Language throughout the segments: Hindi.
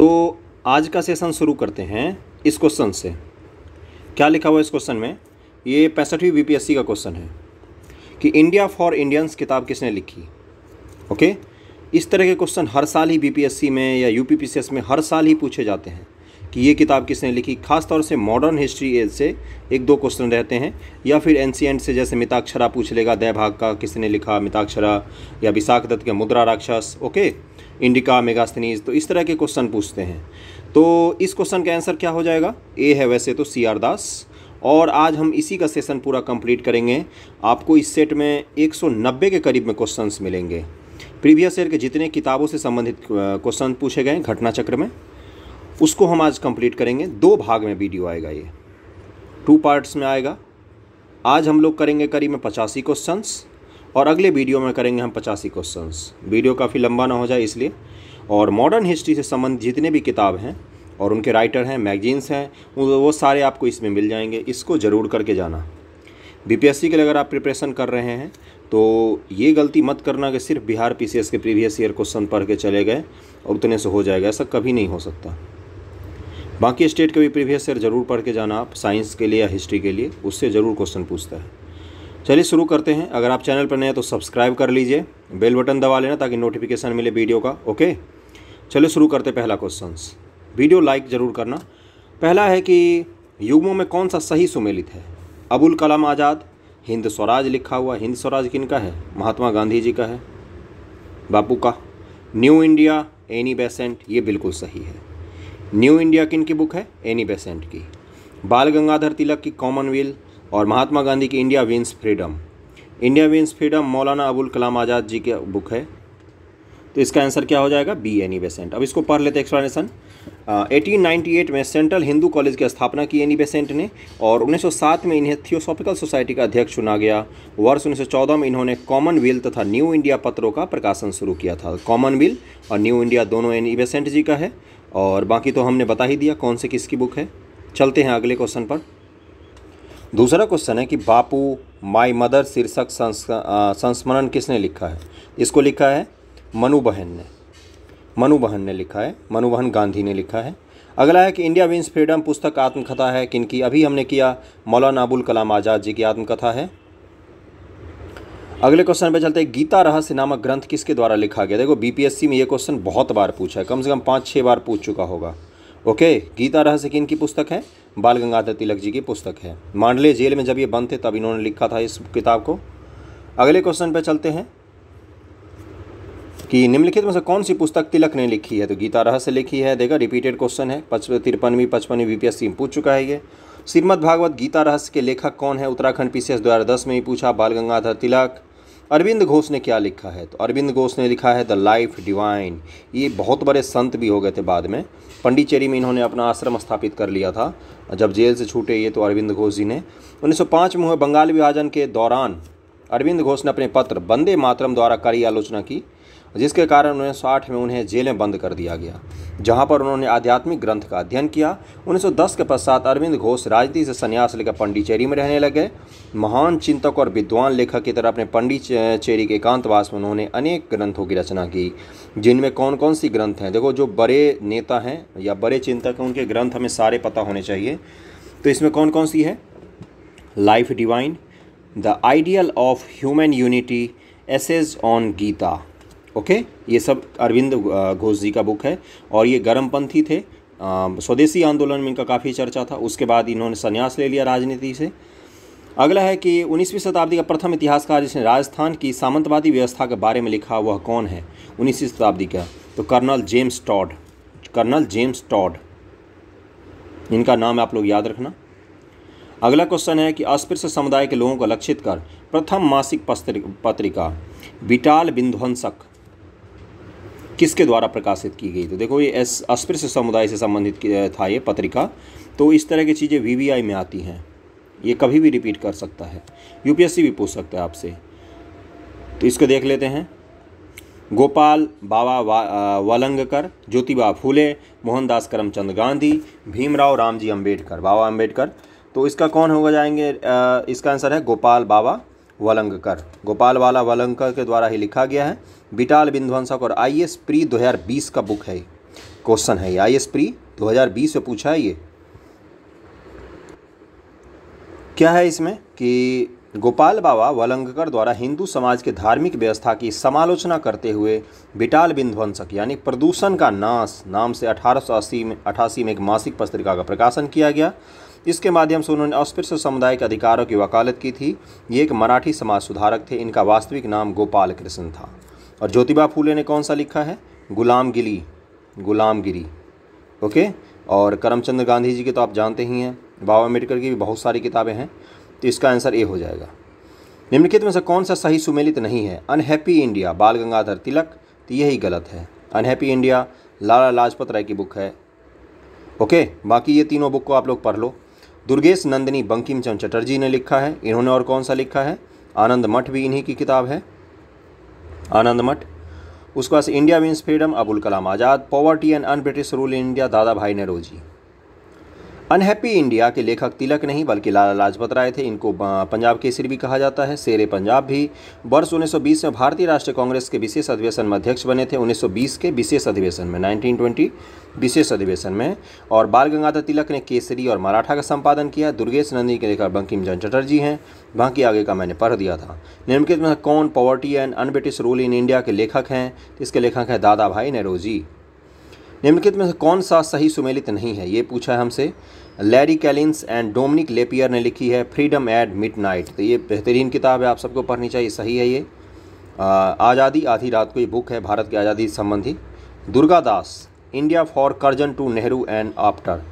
तो आज का सेशन शुरू करते हैं इस क्वेश्चन से क्या लिखा हुआ इस क्वेश्चन में ये पैंसठवीं बीपीएससी का क्वेश्चन है कि इंडिया फॉर इंडियंस किताब किसने लिखी ओके इस तरह के क्वेश्चन हर साल ही बीपीएससी में या यूपीपीसीएस में हर साल ही पूछे जाते हैं कि ये किताब किसने लिखी खासतौर से मॉडर्न हिस्ट्री से एक दो क्वेश्चन रहते हैं या फिर एनसीएंट से जैसे मिताक्षरा पूछ लेगा दय भाग का किसने लिखा मिताक्षरा या विशाख दत्त के मुद्रा राक्षस ओके इंडिका मेगास्थनीज तो इस तरह के क्वेश्चन पूछते हैं तो इस क्वेश्चन का आंसर क्या हो जाएगा ए है वैसे तो सी आर दास और आज हम इसी का सेशन पूरा कंप्लीट करेंगे आपको इस सेट में 190 के करीब में क्वेश्चंस मिलेंगे प्रीवियस ईयर के जितने किताबों से संबंधित क्वेश्चन पूछे गए घटना चक्र में उसको हम आज कंप्लीट करेंगे दो भाग में वीडियो आएगा ये टू पार्ट्स में आएगा आज हम लोग करेंगे करीब में पचासी क्वेश्चंस और अगले वीडियो में करेंगे हम पचासी क्वेश्चंस वीडियो काफ़ी लंबा ना हो जाए इसलिए और मॉडर्न हिस्ट्री से संबंधित जितने भी किताब हैं और उनके राइटर हैं मैगजीन्स हैं वो सारे आपको इसमें मिल जाएंगे इसको ज़रूर करके जाना बी के लिए अगर आप प्रिपरेशन कर रहे हैं तो ये गलती मत करना कि सिर्फ बिहार पी के प्रीवियस ईयर क्वेश्चन पढ़ के चले गए और उतने से हो जाएगा ऐसा कभी नहीं हो सकता बाकी स्टेट के भी प्रीवियस ईयर ज़रूर पढ़ के जाना आप साइंस के लिए या हिस्ट्री के लिए उससे ज़रूर क्वेश्चन पूछता है चलिए शुरू करते हैं अगर आप चैनल पर नए हैं तो सब्सक्राइब कर लीजिए बेल बटन दबा लेना ताकि नोटिफिकेशन मिले वीडियो का ओके चलिए शुरू करते पहला क्वेश्चन वीडियो लाइक ज़रूर करना पहला है कि युगमों में कौन सा सही सुमेलित है अबुल कलाम आज़ाद हिंद स्वराज लिखा हुआ हिंद स्वराज किन का है महात्मा गांधी जी का है बापू का न्यू इंडिया एनी बेसेंट ये बिल्कुल सही है न्यू इंडिया किन की बुक है एनी बेसेंट की बाल गंगाधर तिलक की कॉमनवेल्थ और महात्मा गांधी की India wins freedom India wins freedom Maulana Abul Kalam आज़ाद जी की बुक है तो इसका आंसर क्या हो जाएगा बी एनी बेसेंट अब इसको पढ़ लेते एक्सप्लेनेशन एटीन नाइन्टी एट में सेंट्रल हिंदू कॉलेज की स्थापना की एनी बेसेंट ने और 1907 में इन्हें थियोसॉफिकल सोसाइटी का अध्यक्ष चुना गया वर्ष 1914 में इन्होंने कॉमनवेल्थ तथा न्यू इंडिया पत्रों का प्रकाशन शुरू किया था कॉमनवेल्थ और न्यू इंडिया दोनों एनी बेसेंट जी का है और बाकी तो हमने बता ही दिया कौन से किसकी बुक है चलते हैं अगले क्वेश्चन पर दूसरा क्वेश्चन है कि बापू माई मदर शीर्षक संस्मरण किसने लिखा है इसको लिखा है मनु बहन ने मनु बहन ने लिखा है मनु बहन गांधी ने लिखा है अगला है कि इंडिया विंस फ्रीडम पुस्तक आत्मकथा है किनकी अभी हमने किया मौलाना अबुल कलाम आज़ाद जी की आत्मकथा है अगले क्वेश्चन पे चलते हैं गीता रहस्य नामक ग्रंथ किसके द्वारा लिखा गया देखो बीपीएससी में ये क्वेश्चन बहुत बार पूछा है कम से कम पाँच छः बार पूछ चुका होगा ओके गीता रहस्य किन की पुस्तक है बाल गंगाधर तिलक जी की पुस्तक है मांडले जेल में जब ये बंद थे तब इन्होंने लिखा था इस किताब को अगले क्वेश्चन पे चलते हैं कि निम्नलिखित में से कौन सी पुस्तक तिलक ने लिखी है तो गीता रहस्य लिखी है देखा रिपीटेड क्वेश्चन है पचप तिरपनवीं पचपनवीं बीपीएससी में पूछ चुका है ये श्रीमद भागवत गीता रहस्य के लेखक कौन है उत्तराखंड पीसीएस दो हज़ार दस में ही पूछा बाल गंगाधर तिलक अरविंद घोष ने क्या लिखा है तो अरविंद घोष ने लिखा है द लाइफ डिवाइन ये बहुत बड़े संत भी हो गए थे बाद में पंडिचेरी में इन्होंने अपना आश्रम स्थापित कर लिया था जब जेल से छूटे ये तो अरविंद घोष जी ने 1905 में हुए बंगाल विभाजन के दौरान अरविंद घोष ने अपने पत्र बंदे मातरम द्वारा कड़ी आलोचना की जिसके कारण उन्हें साठ में उन्हें जेल में बंद कर दिया गया जहां पर उन्होंने आध्यात्मिक ग्रंथ का अध्ययन किया 1910 के पश्चात अरविंद घोष राजनीति से संन्यास लेकर पंडिचेरी में रहने लगे महान चिंतक और विद्वान लेखक की तरह अपने पंडिचेरी के एकांतवास में उन्होंने अनेक ग्रंथों की रचना की जिनमें कौन कौन सी ग्रंथ हैं देखो जो बड़े नेता हैं या बड़े चिंतक हैं उनके ग्रंथ हमें सारे पता होने चाहिए तो इसमें कौन कौन सी है life divine the ideal of human unity essays on Gita okay ये सब अरविंद घोष जी का बुक है और ये गर्मपंथी थे स्वदेशी आंदोलन में इनका काफ़ी चर्चा था उसके बाद इन्होंने संन्यास ले लिया राजनीति से अगला है कि 19वीं शताब्दी का प्रथम इतिहासकार जिसने राजस्थान की सामंतवादी व्यवस्था के बारे में लिखा वह कौन है 19वीं शताब्दी का तो colonel James Tod colonel James Tod इनका नाम आप लोग याद रखना अगला क्वेश्चन है कि अस्पृश्य समुदाय के लोगों को लक्षित कर प्रथम मासिक पत्रिका विटाल विध्वंसक किसके द्वारा प्रकाशित की गई तो देखो ये एस अस्पृश्य समुदाय से संबंधित था ये पत्रिका तो इस तरह की चीज़ें वीवीआई में आती हैं ये कभी भी रिपीट कर सकता है यूपीएससी भी पूछ सकता है आपसे तो इसको देख लेते हैं गोपाल बाबा वालंगकर ज्योतिबा फूले मोहनदास करमचंद गांधी भीमराव रामजी अंबेडकर बाबा अंबेडकर तो इसका कौन होगा जाएंगे इसका आंसर है गोपाल बाबा वलंगकर वाला वलंगकर के द्वारा ही लिखा गया है बिटाल विध्वंसक और आई एस प्री दो हजार बीस का बुक है क्वेश्चन है ये आई एस प्री बीस में पूछा है ये क्या है इसमें कि गोपाल बाबा वलंगकर द्वारा हिंदू समाज के धार्मिक व्यवस्था की समालोचना करते हुए बिटाल विध्वंसक यानी प्रदूषण का नाश नाम से अठारह अस्सी में अठासी में एक मासिक पत्रिका का प्रकाशन किया गया इसके माध्यम से उन्होंने अस्पृश्य समुदाय के अधिकारों की वकालत की थी ये एक मराठी समाज सुधारक थे इनका वास्तविक नाम गोपाल कृष्ण था और ज्योतिबा फूले ने कौन सा लिखा है गुलाम गिली गुलाम गिरी ओके और करमचंद गांधी जी के तो आप जानते ही हैं बाबा अम्बेडकर की भी बहुत सारी किताबें हैं तो इसका आंसर ए हो जाएगा निम्नलिखित में से कौन सा सही सुमेलित नहीं है अनहैप्पी इंडिया बाल गंगाधर तिलक तो यही गलत है अनहैप्पी इंडिया लाला लाजपत राय की बुक है ओके बाकी ये तीनों बुक को आप लोग पढ़ लो दुर्गेश नंदिनी बंकिमचंद चटर्जी ने लिखा है इन्होंने और कौन सा लिखा है आनंद मठ भी इन्हीं की किताब है आनंद मठ उसके पास India means freedom Abul Kalam Azad poverty and un British rule in India Dadabhai Nehru ji unhappy India के लेखक तिलक नहीं बल्कि लाला लाजपत राय थे इनको पंजाब केसरी भी कहा जाता है शेर पंजाब भी वर्ष 1920 में भारतीय राष्ट्रीय कांग्रेस के विशेष अधिवेशन में अध्यक्ष बने थे 1920 के विशेष अधिवेशन में 1920 विशेष अधिवेशन में और बाल गंगाधर तिलक ने केसरी और मराठा का संपादन किया दुर्गेश नंदी के लेखक बंकिम चंद चटर्जी हैं बाकी आगे का मैंने पढ़ दिया था निम्नलिखित में कौन poverty and un-British rule in India के लेखक हैं इसके लेखक हैं दादा भाई नेहरू जी निम्नलिखित में से कौन सा सही सुमेलित नहीं है ये पूछा है हमसे Larry Collins and Dominique Lapierre ने लिखी है फ्रीडम एट नाइट तो ये बेहतरीन किताब है आप सबको पढ़नी चाहिए सही है ये आज़ादी आधी रात को ये बुक है भारत की आज़ादी संबंधी Durga Das India for Curzon to Nehru and after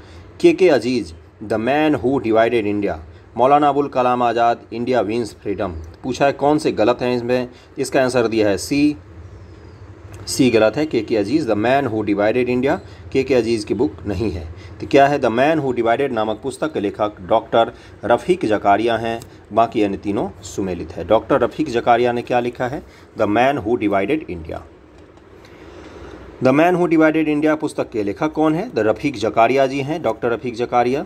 K K Aziz the man who divided India Maulana Abul Kalam Azad India wins freedom पूछा है कौन से गलत हैं इसमें इसका आंसर दिया है सी सी गलत है K K Aziz the man who divided India K K अजीज़ की बुक नहीं है तो क्या है द मैन हु डिवाइडेड नामक पुस्तक के लेखक डॉक्टर रफ़ीक जकारिया हैं बाकी अन्य तीनों सुमेलित है डॉक्टर रफ़ीक जकारिया ने क्या लिखा है the man who divided India the man who divided India पुस्तक के लेखक कौन है द रफ़ीक जकारिया जी हैं डॉक्टर रफ़ीक जकारिया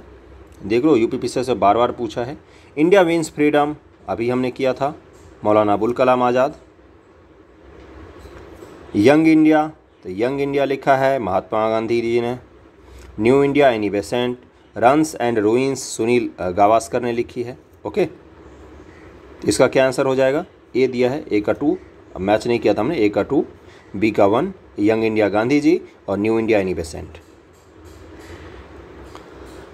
देख लो यूपीपीसी से बार बार पूछा है इंडिया विन्स फ्रीडम अभी हमने किया था मौलाना अबुल कलाम आज़ाद यंग इंडिया तो यंग इंडिया लिखा है महात्मा गांधी जी ने new India Annie Besant runs and ruins Sunil Gavaskar ने लिखी है ओके इसका क्या आंसर हो जाएगा ए दिया है ए का टू मैच नहीं किया था हमने ए का टू बी का one young India Gandhi ji और new India Annie Besant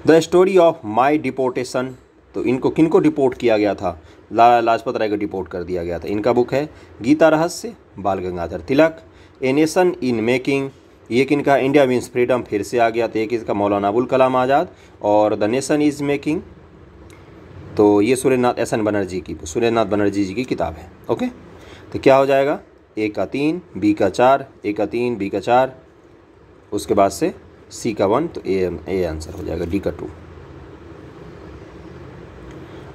the story of my deportation तो इनको किनको डिपोर्ट किया गया था लाला लाजपत राय को डिपोर्ट कर दिया गया था इनका बुक है Gita Rahasya Bal Gangadhar Tilak a nation in making एक इनका इंडिया मीन्स फ्रीडम फिर से आ गया तो एक इसका मौलाना अबुल कलाम आज़ाद और द नेशन इज़ मेकिंग तो ये सूर्यनाथ एस एन बनर्जी की सूर्यनाथ बनर्जी जी की किताब है ओके तो क्या हो जाएगा ए का तीन बी का चार ए का तीन बी का चार उसके बाद से सी का वन तो ए ए आंसर हो जाएगा डी का टू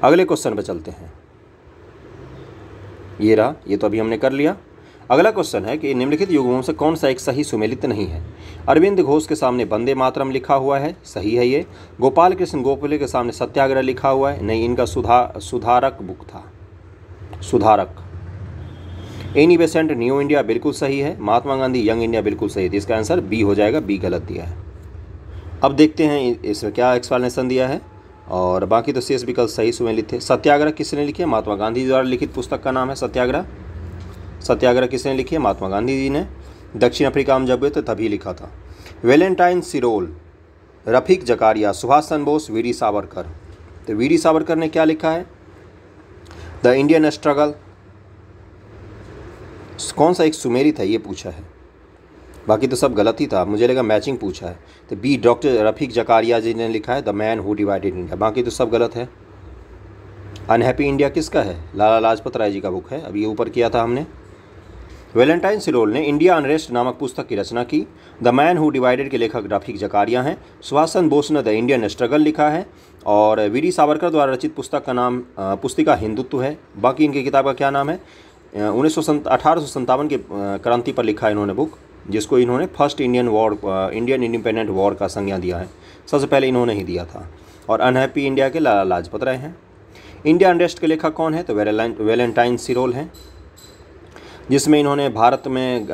अगले क्वेश्चन पर चलते हैं ये रहा ये तो अभी हमने कर लिया अगला क्वेश्चन है कि निम्नलिखित युगमों से कौन सा एक सही सुमेलित नहीं है अरविंद घोष के सामने वंदे मातरम लिखा हुआ है सही है ये गोपाल कृष्ण गोखले के सामने सत्याग्रह लिखा हुआ है नहीं इनका सुधा सुधारक बुक था सुधारक एनी बेसेंट न्यू इंडिया बिल्कुल सही है महात्मा गांधी यंग इंडिया बिल्कुल सही है तो इसका आंसर बी हो जाएगा बी गलत दिया है अब देखते हैं इसमें क्या एक्सप्लेनेशन दिया है और बाकी तो शेष विकल्प सही सुमेलित थे सत्याग्रह किसने लिखे महात्मा गांधी द्वारा लिखित पुस्तक का नाम है सत्याग्रह सत्याग्रह किसने लिखी है महात्मा गांधी जी ने दक्षिण अफ्रीका में जब गए थे तो तभी लिखा था वेलेंटाइन सिरोल रफीक जकारिया सुभाष चंद्र बोस वीरी सावरकर तो वीरी सावरकर ने क्या लिखा है द इंडियन स्ट्रगल कौन सा एक सुमेरी था ये पूछा है बाकी तो सब गलत ही था मुझे लगा मैचिंग पूछा है तो बी डॉक्टर रफीक जकारिया जी ने लिखा है the man who divided India बाकी तो सब गलत है अनहैप्पी इंडिया किसका है लाला लाजपत राय जी का बुक है अभी ऊपर किया था हमने वेलेंटाइन सिरोल ने इंडिया अनरेस्ट नामक पुस्तक की रचना की द मैन हु डिवाइडेड के लेखक रफीक जकारिया हैं सुभाष चंद बोस ने द इंडियन स्ट्रगल लिखा है और वीरी सावरकर द्वारा रचित पुस्तक का नाम पुस्तिका हिंदुत्व है बाकी इनकी किताब का क्या नाम है उन्नीस सौ अठारह के क्रांति पर लिखा है इन्होंने बुक जिसको इन्होंने first Indian war Indian independent war का संज्ञा दिया है सबसे पहले इन्होंने ही दिया था और अनहैप्पी इंडिया के लाला लाजपत राय हैं इंडिया अनरेस्ट के लेखक कौन है तो वेलेंटाइन सिरोल हैं जिसमें इन्होंने भारत में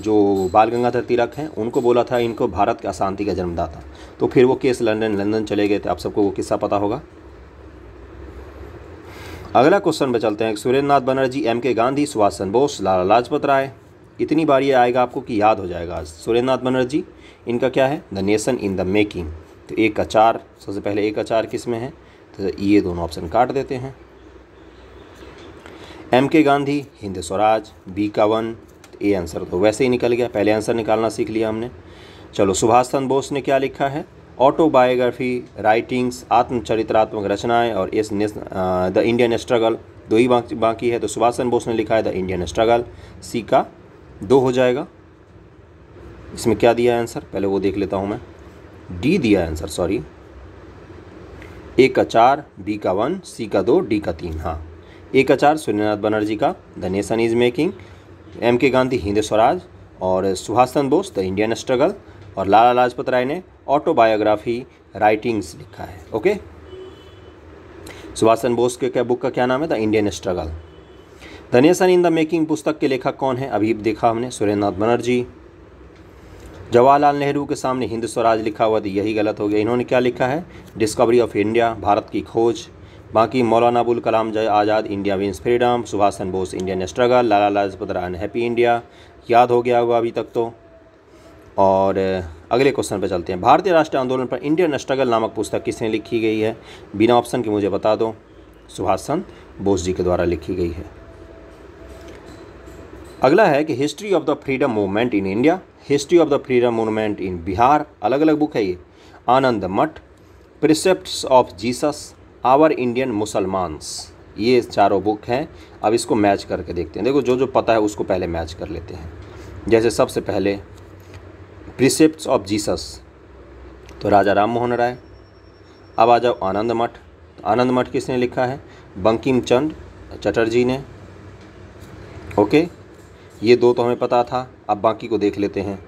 जो बाल गंगाधर तिलक हैं उनको बोला था इनको भारत की अशांति का जन्मदाता तो फिर वो केस लंदन लंदन चले गए थे तो आप सबको वो किस्सा पता होगा अगला क्वेश्चन पे चलते हैं सुरेंद्र नाथ बनर्जी एम के गांधी सुभाष चंद्र बोस लाला लाजपत राय इतनी बार ये आएगा आपको कि याद हो जाएगा आज सुरेंद्र नाथ बनर्जी इनका क्या है the nation in the making तो एक अचार सबसे पहले एक अचार किस में है तो ये दोनों ऑप्शन काट देते हैं M K Gandhi Hind Swaraj B का वन ए तो आंसर तो वैसे ही निकल गया पहले आंसर निकालना सीख लिया हमने चलो सुभाष चंद्र बोस ने क्या लिखा है ऑटोबायोग्राफी राइटिंग्स आत्मचरित्रात्मक रचनाएं और इस द इंडियन स्ट्रगल दो ही बाकी है तो सुभाष चंद्र बोस ने लिखा है द इंडियन स्ट्रगल सी का दो हो जाएगा इसमें क्या दिया आंसर पहले वो देख लेता हूँ मैं डी दिया आंसर सॉरी ए का चार बी का वन सी का दो डी का तीन हाँ एक आचार सूर्यनाथ बनर्जी का the nation is making M K Gandhi Hind Swaraj और Subhash Chandra Bose the Indian struggle और लाला लाजपत राय ने ऑटोबायोग्राफी राइटिंग्स लिखा है ओके सुभाष चंद्र बोस के क्या बुक का क्या नाम है the Indian struggle the nation in the making पुस्तक के लेखक कौन है अभी देखा हमने सुरेंद्रनाथ बनर्जी जवाहरलाल नेहरू के सामने हिंद स्वराज लिखा हुआ था तो यही गलत हो गया इन्होंने क्या लिखा है डिस्कवरी ऑफ इंडिया भारत की खोज बाकी मौलाना अबुल कलाम जय Azad India wins freedom Subhash Chandra Bose Indian struggle Lala Lajpat Rai happy India याद हो गया होगा अभी तक तो और अगले क्वेश्चन पर चलते हैं भारतीय राष्ट्रीय आंदोलन पर इंडियन स्ट्रगल नामक पुस्तक किसने लिखी गई है बिना ऑप्शन के मुझे बता दो सुभाष चंद्र बोस जी के द्वारा लिखी गई है अगला है कि history of the freedom movement in India history of the freedom movement in Bihar अलग अलग बुक है ये Anand Math precept of Jesus our Indian Musalmans ये चारों बुक हैं अब इसको मैच करके देखते हैं देखो जो जो पता है उसको पहले मैच कर लेते हैं जैसे सबसे पहले प्रिसेप्ट ऑफ जीसस तो राजा राम मोहन राय अब आ जाओ आनंद मठ आनंद मठ किसने लिखा है बंकिम चंद चटर्जी ने ओके ये दो तो हमें पता था अब बाकी को देख लेते हैं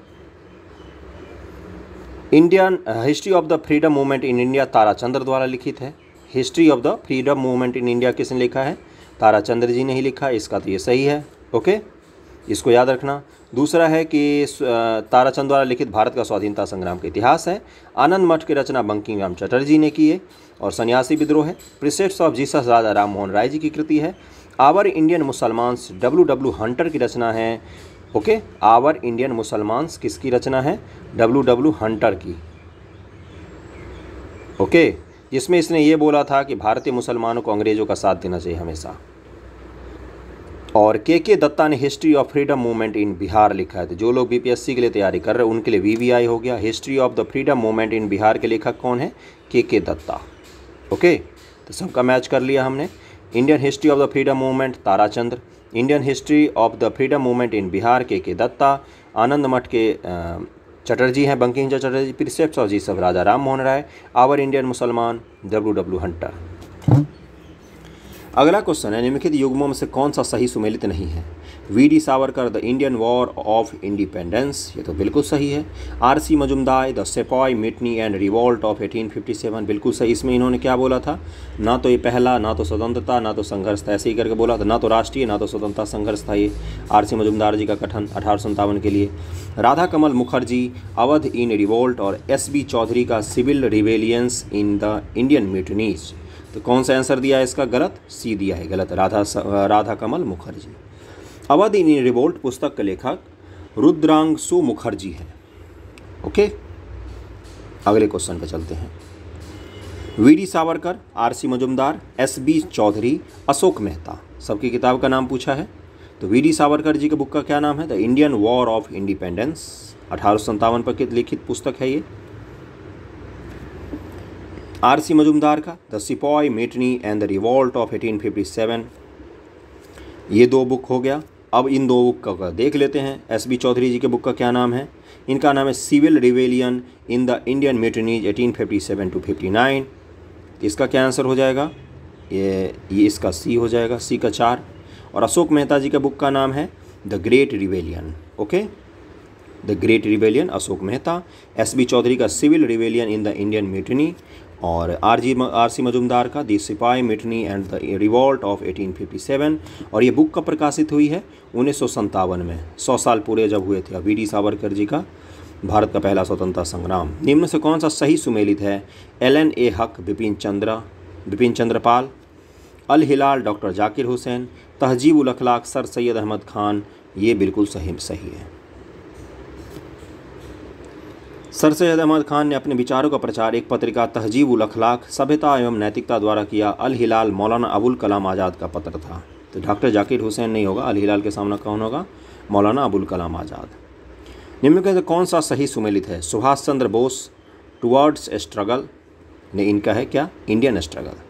Indian history of the freedom movement in India Tarachandra द्वारा लिखित है history of the freedom movement in India किसने लिखा है ताराचंद्र जी ने ही लिखा इसका तो ये सही है ओके इसको याद रखना दूसरा है कि ताराचंद द्वारा लिखित भारत का स्वाधीनता संग्राम का इतिहास है आनंद मठ की रचना बंकिम राम चटर्जी ने की है और सन्यासी विद्रोह है precepts of Jesus Raja Ram Mohan Roy ji की कृति है our Indian Musalmans W W Hunter की रचना है ओके आवर इंडियन मुसलमान्स किसकी रचना है डब्ल्यू डब्ल्यू हंटर की ओके जिसमें इसने ये बोला था कि भारतीय मुसलमानों को अंग्रेज़ों का साथ देना चाहिए हमेशा और के के दत्ता ने history of freedom movement in Bihar लिखा है तो जो लोग बीपीएससी के लिए तैयारी कर रहे हैं उनके लिए वीवीआई हो गया history of the freedom movement in Bihar के लेखक कौन है के के दत्ता ओके तो सबका मैच कर लिया हमने Indian history of the freedom movement Tarachandra Indian history of the freedom movement in Bihar K K Dutta आनंद मठ के चटर्जी हैं बंकिम चंद्र चटर्जी फिर सेफ जी सब Raja Ram Mohan Roy our Indian Musalman W W Hunter अगला क्वेश्चन है निम्नलिखित युग्मों में से कौन सा सही सुमेलित नहीं है V D Savarkar the Indian war of independence ये तो बिल्कुल सही है R C Majumdar the sepoy mutiny and revolt of 1857 बिल्कुल सही इसमें इन्होंने क्या बोला था ना तो ये पहला ना तो स्वतंत्रता ना तो संघर्ष था ऐसे ही करके बोला था ना तो राष्ट्रीय ना तो स्वतंत्रता संघर्ष था ये आर सी मजुमदार जी का कथन अठारह के लिए राधा कमल मुखर्जी अवध इन रिवोल्ट और एस बी चौधरी का civil rebellions in the Indian mutinies तो कौन सा आंसर दिया है इसका गलत सी दिया है गलत राधा राधा कमल मुखर्जी अवध इन रिवोल्ट पुस्तक के लेखक रुद्रांशु मुखर्जी हैं ओके अगले क्वेश्चन पे चलते हैं V D Savarkar R C Majumdar S B Chaudhuri Ashok Mehta सबकी किताब का नाम पूछा है तो वी डी सावरकर जी के बुक का क्या नाम है the Indian war of independence अठारह पर लिखित पुस्तक है ये आर सी मजुमदार का the sepoy mutiny and the revolt of 1857 ये दो बुक हो गया अब इन दो बुक का देख लेते हैं एस बी चौधरी जी के बुक का क्या नाम है इनका नाम है civil rebellion in the Indian mutinies eighteen fifty seven to fifty nine इसका क्या आंसर हो जाएगा ये ये इसका सी हो जाएगा सी का चार और अशोक मेहता जी के बुक का नाम है the great rebellion okay the great rebellion Ashok Mehta S B Chaudhuri का civil rebellion in the Indian mutiny और R G R C Majumdar का the sepoy mutiny and the revolt of 1857 और ये बुक कब प्रकाशित हुई है उन्नीस में सौ साल पूरे जब हुए थे वी डी सावरकर जी का भारत का पहला स्वतंत्रता संग्राम निम्न से कौन सा सही सुमेलित है L N A Haq Bipin Chandra Bipin Chandrapal Al Hilal doctor Zakir Hussain Tahzib ul अखलाक सर सैयद अहमद खान ये बिल्कुल सही सही है सर सैद अहमद खान ने अपने विचारों का प्रचार एक पत्रिका तहजीब उल अखलाक सभ्यता एवं नैतिकता द्वारा किया अल हिलाल मौलाना अबुल कलाम आज़ाद का पत्र था तो डॉक्टर जाकिर हुसैन नहीं होगा अल हिलाल के सामना कौन होगा मौलाना अबुल कलाम आज़ाद निम्नलिखित तो कौन सा सही सुमेलित है सुभाष चंद्र बोस टुवर्ड्स स्ट्रगल ने इनका है क्या इंडियन स्ट्रगल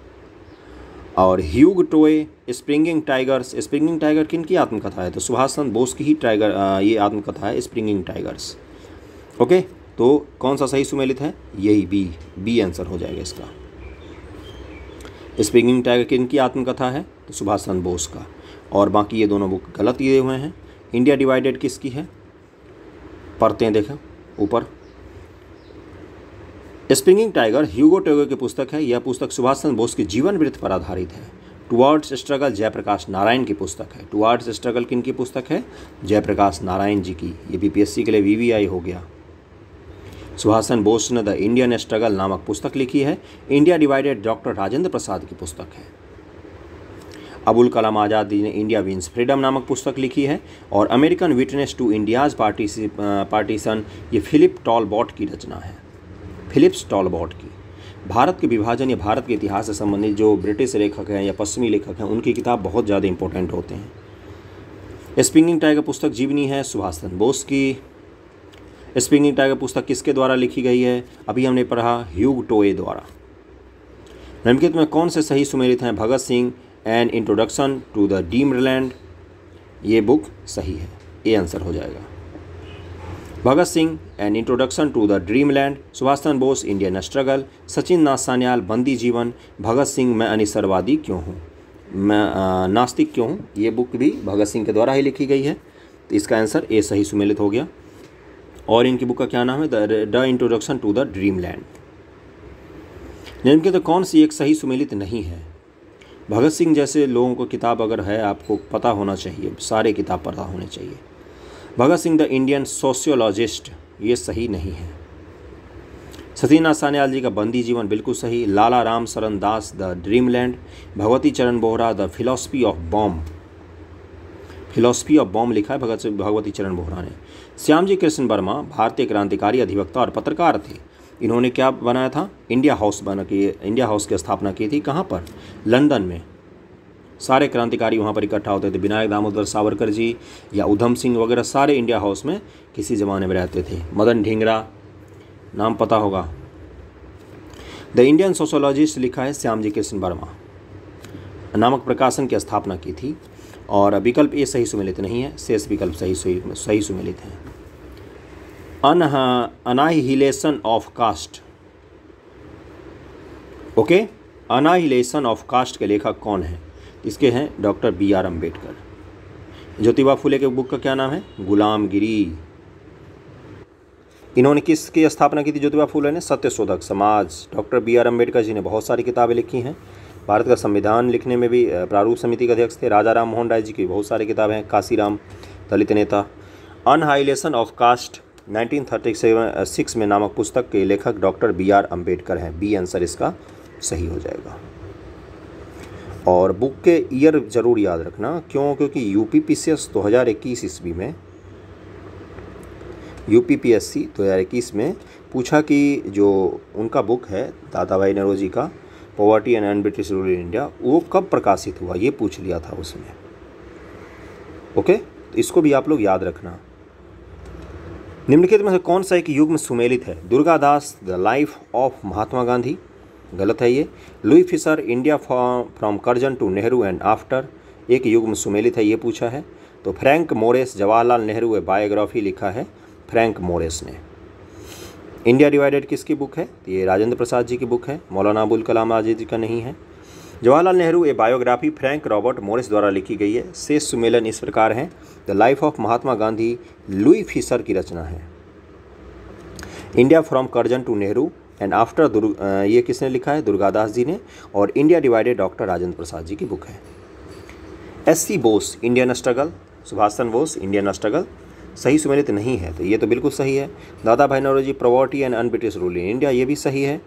और Hugh Toye springing tigers springing tiger किन की आत्मकथा है तो सुभाष चंद्र बोस की ही टाइगर ये आत्मकथा है स्प्रिंगिंग टाइगर्स ओके तो कौन सा सही सुमेलित है यही बी बी आंसर हो जाएगा इसका स्प्रिंगिंग टाइगर किन की आत्मकथा है तो सुभाष चंद्र बोस का और बाकी ये दोनों बुक गलत दिए हुए हैं इंडिया डिवाइडेड किसकी है पढ़ते हैं देखें ऊपर स्प्रिंगिंग टाइगर ह्यूगो टेगो की पुस्तक है यह पुस्तक सुभाष चंद्र बोस के जीवन वृत्त पर आधारित है टुवार्ड्स स्ट्रगल जयप्रकाश नारायण की पुस्तक है टुवार्ड्स स्ट्रगल किन की पुस्तक है जयप्रकाश नारायण जी की ये बीपीएससी के लिए वीवीआई हो गया सुहासन बोस ने द इंडियन स्ट्रगल नामक पुस्तक लिखी है India divided doctor Rajendra Prasad की पुस्तक है अबुल कलाम आज़ाद ने इंडिया विंस फ्रीडम नामक पुस्तक लिखी है और American witness to India's partition ये फिलिप टॉलबॉट की रचना है फिलिप्स टॉलबॉट की भारत के विभाजन या भारत के इतिहास से संबंधित जो ब्रिटिश लेखक हैं या पश्चिमी लेखक हैं उनकी किताब बहुत ज़्यादा इंपॉर्टेंट होते हैं स्पिंगिंग टाइगर पुस्तक जीवनी है सुभाष चंद्र बोस की स्पिंगिंग टाइगर पुस्तक किसके द्वारा लिखी गई है अभी हमने पढ़ा ह्यूग टोए द्वारा निम्नलिखित में कौन से सही सुमेलित हैं Bhagat Singh and introduction to the dreamland ये बुक सही है ये आंसर हो जाएगा Bhagat Singh and introduction to the dream land Subhash Chandra Bose Indian struggle Sachin Nath Sanyal Bandi Jeevan भगत सिंह मैं अनिसरवादी क्यों हूँ मैं आ, नास्तिक क्यों हूँ ये बुक भी भगत सिंह के द्वारा ही लिखी गई है तो इसका आंसर ए सही सुमेलित हो गया और इनकी बुक का क्या नाम है the introduction to the dream land निम्नलिखित तो कौन सी एक सही सुमेलित नहीं है भगत सिंह जैसे लोगों को किताब अगर है आपको पता होना चाहिए सारे किताब पता होने चाहिए Bhagat Singh the Indian sociologist ये सही नहीं है सतीनाथ सान्याल जी का बंदी जीवन बिल्कुल सही Lala Ram Saran Das the dream land Bhagwati Charan Vohra the philosophy of bomb philosophy of bomb लिखा है भगत भगवती चरण बोहरा ने श्यामजी कृष्ण वर्मा भारतीय क्रांतिकारी अधिवक्ता और पत्रकार थे इन्होंने क्या बनाया था इंडिया हाउस बना की इंडिया हाउस की स्थापना की थी कहाँ पर लंदन में सारे क्रांतिकारी वहाँ पर इकट्ठा होते थे विनायक दामोदर सावरकर जी या उधम सिंह वगैरह सारे इंडिया हाउस में किसी ज़माने में रहते थे मदन ढींगरा नाम पता होगा द इंडियन सोशोलॉजिस्ट लिखा है श्यामजी कृष्ण वर्मा नामक प्रकाशन की स्थापना की थी और विकल्प ए सही सुमेलित नहीं है शेष विकल्प सही सही सुमेलित हैं अनह annihilation of caste okay annihilation of caste के लेखक कौन है इसके हैं doctor B R Ambedkar Jyotiba Phule के बुक का क्या नाम है गुलामगिरी इन्होंने किसकी स्थापना की थी ज्योतिबा फुले ने Satyashodhak Samaj doctor B R Ambedkar ji ने बहुत सारी किताबें लिखी हैं भारत का संविधान लिखने में भी प्रारूप समिति के अध्यक्ष थे राजा राम मोहन राय जी की बहुत सारी किताबें हैं काशीराम दलित नेता अनहाइलेशन ऑफ कास्ट 1936 में नामक पुस्तक के लेखक डॉक्टर बी आर अम्बेडकर हैं बी आंसर इसका सही हो जाएगा और बुक के ईयर ज़रूर याद रखना क्यों क्योंकि U P P C S दो हज़ार इक्कीस ईस्वी में U P P S C दो हज़ार इक्कीस में पूछा कि जो उनका बुक है दादा भाई नरोजी का poverty and un-British rule in India वो कब प्रकाशित हुआ ये पूछ लिया था उसने ओके तो इसको भी आप लोग याद रखना निम्नलिखित में से कौन सा एक युग में सुमेलित है Durgadas the life of Mahatma Gandhi गलत है ये Louis Fischer India from Curzon to Nehru and after एक युग में सुमेलित है ये पूछा है तो Frank Moraes Jawaharlal Nehru a biography लिखा है फ्रैंक मोरेस ने इंडिया डिवाइडेड किसकी बुक है ये राजेंद्र प्रसाद जी की बुक है मौलाना अबुल कलाम आजाद जी का नहीं है जवाहरलाल नेहरू ये बायोग्राफी फ्रैंक रॉबर्ट मोरिस द्वारा लिखी गई है शेष सुमेलन इस प्रकार है the life of Mahatma Gandhi Louis Fischer की रचना है India from Curzon to Nehru and after दुर्ग ये किसने लिखा है दुर्गादास जी ने और India divided doctor Rajendra Prasad ji की बुक है S C Bose Indian struggle Subhash Chandra Bose Indian struggle सही सुमेलित नहीं है तो ये तो बिल्कुल सही है Dada Bhai Naoroji poverty and un-British rule in India ये भी सही है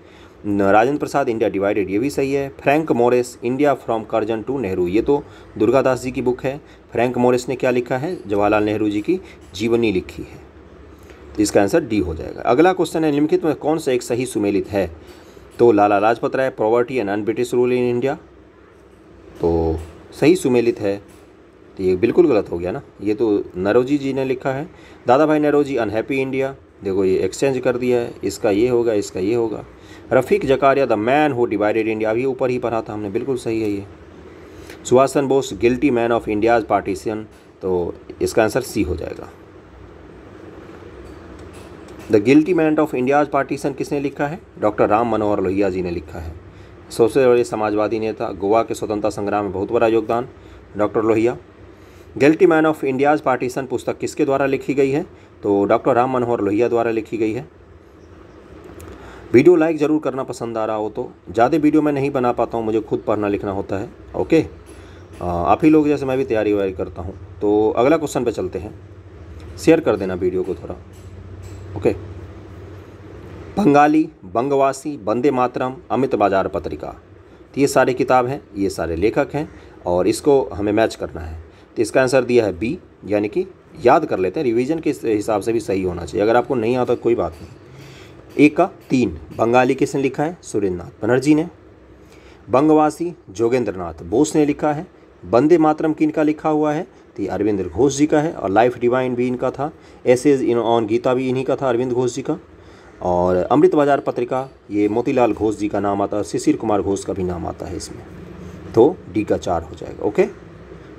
राजेंद्र प्रसाद इंडिया डिवाइडेड ये भी सही है Frank Moraes India from Curzon to Nehru ये तो दुर्गादास जी की बुक है फ्रैंक मोरेस ने क्या लिखा है जवाहरलाल नेहरू जी की जीवनी लिखी है तो इसका आंसर डी हो जाएगा अगला क्वेश्चन है निम्नलिखित में कौन सा एक सही सुमेलित है तो Lala Lajpat Rai poverty and un British rule in India तो सही सुमेलित है तो ये बिल्कुल गलत हो गया ना ये तो नरोजी जी ने लिखा है दादा भाई नरोजी अनहैप्पी इंडिया देखो ये एक्सचेंज कर दिया है इसका ये होगा इसका ये होगा Rafiq Zakaria the man who divided India अभी ऊपर ही पढ़ा था हमने बिल्कुल सही है ये Subhash Chandra Bose guilty man of India's partition तो इसका आंसर सी हो जाएगा the guilty man of India's partition किसने लिखा है डॉक्टर राम मनोहर लोहिया जी ने लिखा है सबसे बड़े समाजवादी नेता गोवा के स्वतंत्रता संग्राम में बहुत बड़ा योगदान doctor Lohia guilty man of India's partition पुस्तक किसके द्वारा लिखी गई है तो डॉक्टर राम मनोहर लोहिया द्वारा लिखी गई है वीडियो लाइक ज़रूर करना पसंद आ रहा हो तो ज़्यादा वीडियो मैं नहीं बना पाता हूँ मुझे खुद पढ़ना लिखना होता है ओके आप ही लोग जैसे मैं भी तैयारी वैयारी करता हूँ तो अगला क्वेश्चन पर चलते हैं शेयर कर देना वीडियो को थोड़ा ओके बंगाली बंगवासी वंदे मातरम अमित बाजार पत्रिका तो ये सारे किताब हैं ये सारे लेखक हैं और इसको हमें मैच करना है तो इसका आंसर दिया है बी यानी कि याद कर लेते हैं रिवीजन के हिसाब से भी सही होना चाहिए अगर आपको नहीं आता तो कोई बात नहीं एक का तीन बंगाली किसने लिखा है सुरेंद्र नाथ बनर्जी ने बंगवासी जोगेंद्र नाथ बोस ने लिखा है बंदे मातरम किन का लिखा हुआ है तो ये अरविंद घोष जी का है और लाइफ डिवाइन भी इनका था एसेज इन ऑन गीता भी इन्हीं का था अरविंद घोष जी का और अमृत बाजार पत्रिका ये मोतीलाल घोष जी का नाम आता है शिशिर कुमार घोष का भी नाम आता है इसमें तो डी का चार हो जाएगा ओके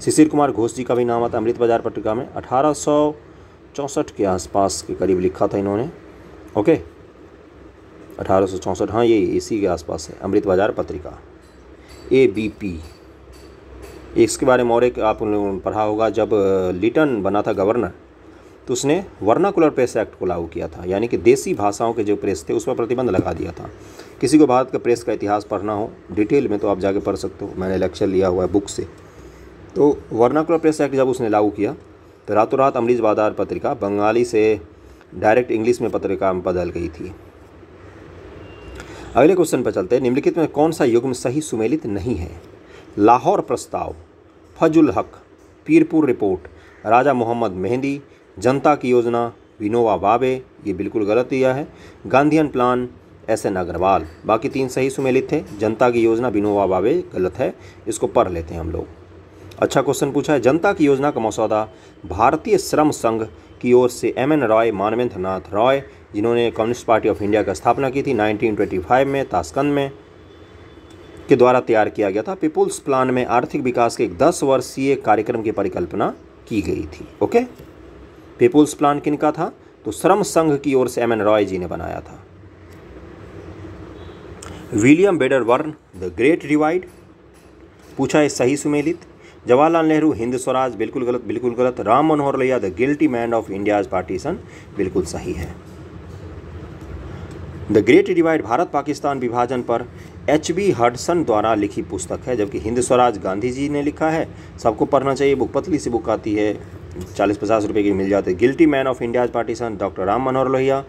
शिशिर कुमार घोष जी का भी नाम आता अमृत बाजार पत्रिका में अठारह चौंसठ के आसपास के करीब लिखा था इन्होंने ओके अठारह सौ चौंसठ हाँ ये इसी के आसपास है अमृत बाजार पत्रिका ए बी पी इसके बारे में और एक आप उन्होंने पढ़ा होगा जब लिटन बना था गवर्नर तो उसने वर्नाकुलर प्रेस एक्ट को लागू किया था यानी कि देसी भाषाओं के जो प्रेस थे उस पर प्रतिबंध लगा दिया था किसी को भारत के प्रेस का इतिहास पढ़ना हो डिटेल में तो आप जाके पढ़ सकते हो मैंने लेक्चर लिया हुआ है बुक से तो वर्नाकुलर प्रेस एक्ट जब उसने लागू किया तो रातों रात अमरीज बादार पत्रिका बंगाली से डायरेक्ट इंग्लिश में पत्रिका में बदल गई थी अगले क्वेश्चन पर चलते हैं निम्नलिखित में कौन सा युग्म सही सुमेलित नहीं है लाहौर प्रस्ताव फजुल हक पीरपुर रिपोर्ट राजा मोहम्मद मेहंदी जनता की योजना विनोवा बाबे ये बिल्कुल गलत दिया है Gandhian plan S N Agarwal बाकी तीन सही सुमेलित थे जनता की योजना विनोवा बाबे गलत है इसको पढ़ लेते हैं हम लोग अच्छा क्वेश्चन पूछा है जनता की योजना का मसौदा भारतीय श्रम संघ की ओर से एम एन रॉय मानवेंद्र नाथ रॉय जिन्होंने कम्युनिस्ट पार्टी ऑफ इंडिया की स्थापना की थी 1925 में ताशकंद में के द्वारा तैयार किया गया था पीपुल्स प्लान में आर्थिक विकास के एक दस वर्षीय कार्यक्रम की परिकल्पना की गई थी ओके पीपुल्स प्लान किन का था तो श्रम संघ की ओर से एम एन रॉय जी ने बनाया था विलियम बेडर वर्न द ग्रेट रिवाइड पूछा है सही सुमेलित जवाहरलाल नेहरू हिंद स्वराज बिल्कुल गलत बिल्कुल गलत Ram Manohar Lohia the guilty man of India's partition बिल्कुल सही है the great divide Bharat Pakistan विभाजन पर एच बी हडसन द्वारा लिखी पुस्तक है जबकि हिंद स्वराज गांधी जी ने लिखा है सबको पढ़ना चाहिए बुक पतली सी बुक आती है चालीस पचास रुपये की मिल जाती है guilty man of India's partition doctor Ram Manohar Lohia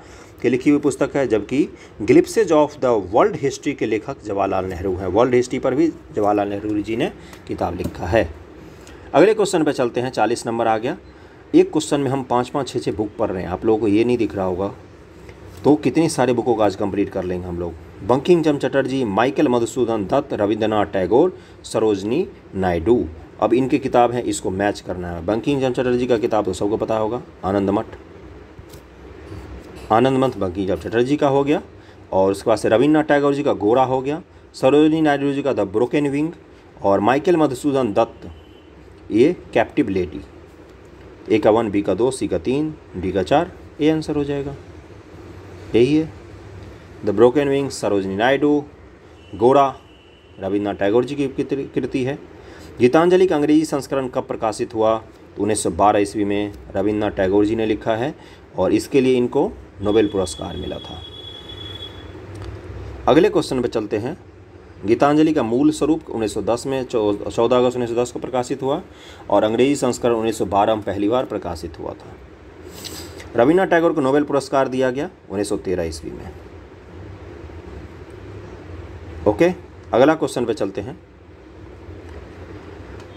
की लिखी हुई पुस्तक है जबकि glimpses of the world history के लेखक जवाहरलाल नेहरू हैं वर्ल्ड हिस्ट्री पर भी जवाहरलाल नेहरू जी ने किताब लिखा है अगले क्वेश्चन पे चलते हैं चालीस नंबर आ गया एक क्वेश्चन में हम पाँच पाँच छः छः बुक पढ़ रहे हैं आप लोगों को ये नहीं दिख रहा होगा तो कितनी सारे बुकों का आज कंप्लीट कर लेंगे हम लोग बंकिंग चम चटर्जी माइकल मधुसूदन दत्त रविंद्रनाथ टैगोर सरोजनी नायडू अब इनकी किताब है इसको मैच करना है बंकिंग चम चटर्जी का किताब तो सबको पता होगा आनंद मठ आनंद मठ बंकिंग चम चटर्जी का हो गया और उसके बाद से रविन्द्रनाथ टैगोर जी का गोरा हो गया सरोजनी नायडू जी का द ब्रोकन विंग और Michael Madhusudan Dutt a captive lady A का वन बी का दो सी का तीन डी का चार ए आंसर हो जाएगा यही है the broken wing Sarojini Naidu Gora Rabindranath Tagore जी की कृति है गीतांजलि का अंग्रेजी संस्करण कब प्रकाशित हुआ तो उन्नीस सौ बारह ईस्वी में रविन्द्रनाथ टैगोर जी ने लिखा है और इसके लिए इनको नोबेल पुरस्कार मिला था अगले क्वेश्चन पर चलते हैं गीतांजलि का मूल स्वरूप 1910 में 14 अगस्त 1910 को प्रकाशित हुआ और अंग्रेजी संस्करण 1912 में पहली बार प्रकाशित हुआ था रविन्द्रनाथ टैगोर को नोबेल पुरस्कार दिया गया 1913 ईस्वी में ओके अगला क्वेश्चन पे चलते हैं